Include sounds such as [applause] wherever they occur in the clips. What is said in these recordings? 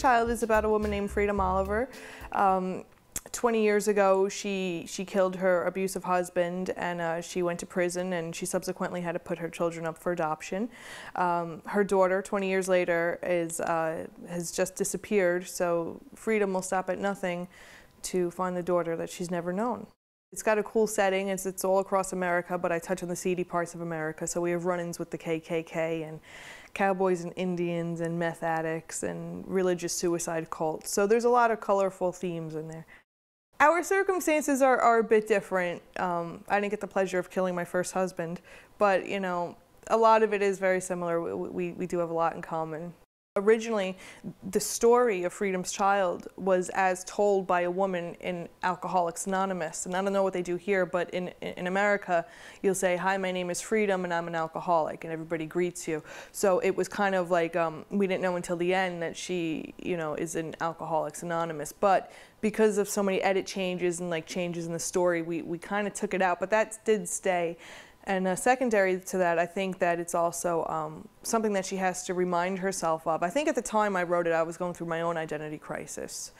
Child is about a woman named Freedom Oliver. Um, 20 years ago, she, she killed her abusive husband and uh, she went to prison and she subsequently had to put her children up for adoption. Um, her daughter, 20 years later, is, uh, has just disappeared, so Freedom will stop at nothing to find the daughter that she's never known. It's got a cool setting. It's, it's all across America, but I touch on the seedy parts of America. So we have run-ins with the KKK and cowboys and Indians and meth addicts and religious suicide cults. So there's a lot of colorful themes in there. Our circumstances are, are a bit different. Um, I didn't get the pleasure of killing my first husband, but you know, a lot of it is very similar. We, we, we do have a lot in common. Originally, the story of Freedom's Child was as told by a woman in Alcoholics Anonymous. And I don't know what they do here, but in, in America, you'll say, Hi, my name is Freedom, and I'm an alcoholic, and everybody greets you. So it was kind of like um, we didn't know until the end that she, you know, is in Alcoholics Anonymous. But because of so many edit changes and like changes in the story, we, we kind of took it out, but that did stay. And uh, secondary to that, I think that it's also um, something that she has to remind herself of. I think at the time I wrote it, I was going through my own identity crisis.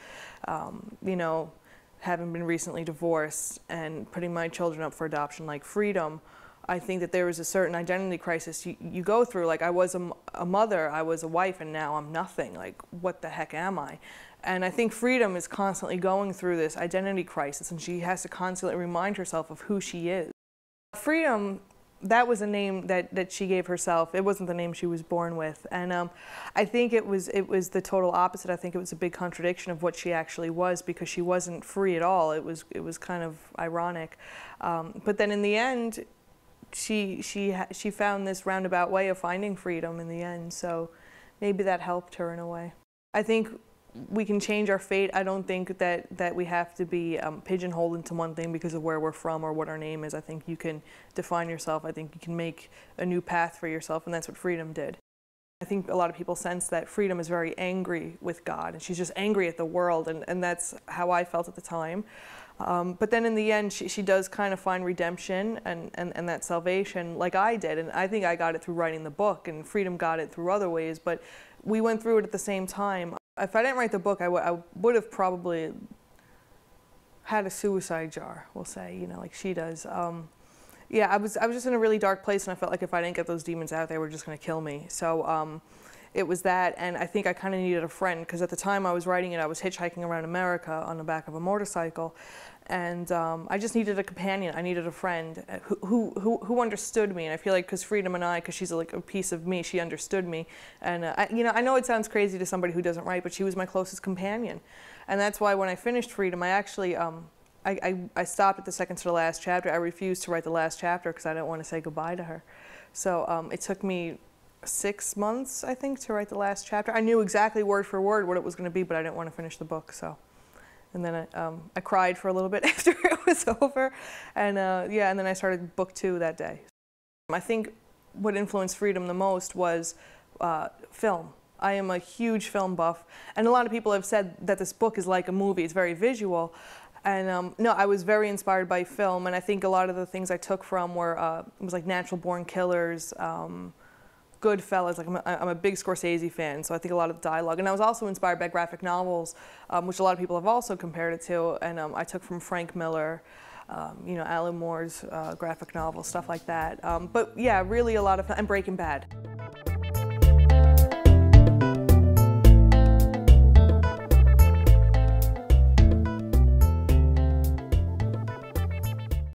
Um, you know, having been recently divorced and putting my children up for adoption like freedom, I think that there was a certain identity crisis you, you go through. Like, I was a, a mother, I was a wife, and now I'm nothing. Like, what the heck am I? And I think freedom is constantly going through this identity crisis, and she has to constantly remind herself of who she is freedom, that was a name that, that she gave herself. It wasn't the name she was born with. And um, I think it was, it was the total opposite. I think it was a big contradiction of what she actually was because she wasn't free at all. It was, it was kind of ironic. Um, but then in the end, she, she, she found this roundabout way of finding freedom in the end. So maybe that helped her in a way. I think we can change our fate. I don't think that, that we have to be um, pigeonholed into one thing because of where we're from or what our name is. I think you can define yourself. I think you can make a new path for yourself, and that's what freedom did. I think a lot of people sense that freedom is very angry with God, and she's just angry at the world, and, and that's how I felt at the time. Um, but then in the end, she, she does kind of find redemption and, and, and that salvation, like I did. And I think I got it through writing the book, and freedom got it through other ways, but we went through it at the same time. If I didn't write the book, I, would have probably had a suicide jar, we'll say, you know, like she does. Um, yeah, I was, I was just in a really dark place, and I felt like if I didn't get those demons out, they were just going to kill me. So um, it was that, and I think I kind of needed a friend, because at the time I was writing it, I was hitchhiking around America on the back of a motorcycle, and um, I just needed a companion. I needed a friend uh, who, who, who, understood me. And I feel like because Freedom and I, because she's like a piece of me, she understood me. And uh, I, you know, I know it sounds crazy to somebody who doesn't write, but she was my closest companion. And that's why when I finished Freedom, I actually um, I, I, I, stopped at the second to the last chapter. I refused to write the last chapter because I didn't want to say goodbye to her. So um, it took me six months, I think, to write the last chapter. I knew exactly word for word what it was going to be, but I didn't want to finish the book. So and then I, um, I, cried for a little bit [laughs] after it was over. And uh, yeah, and then I started book two that day. I think what influenced Freedom the most was uh, film. I am a huge film buff, and a lot of people have said that this book is like a movie, it's very visual. And um, no, I was very inspired by film, and I think a lot of the things I took from were uh, it was like Natural Born Killers, um, Goodfellas. Like I'm a, I'm a big Scorsese fan, so I think a lot of dialogue. And I was also inspired by graphic novels, um, which a lot of people have also compared it to. And um, I took from Frank Miller. Um, you know, Alan Moore's uh, graphic novel, stuff like that. Um, but yeah, really a lot of, and Breaking Bad.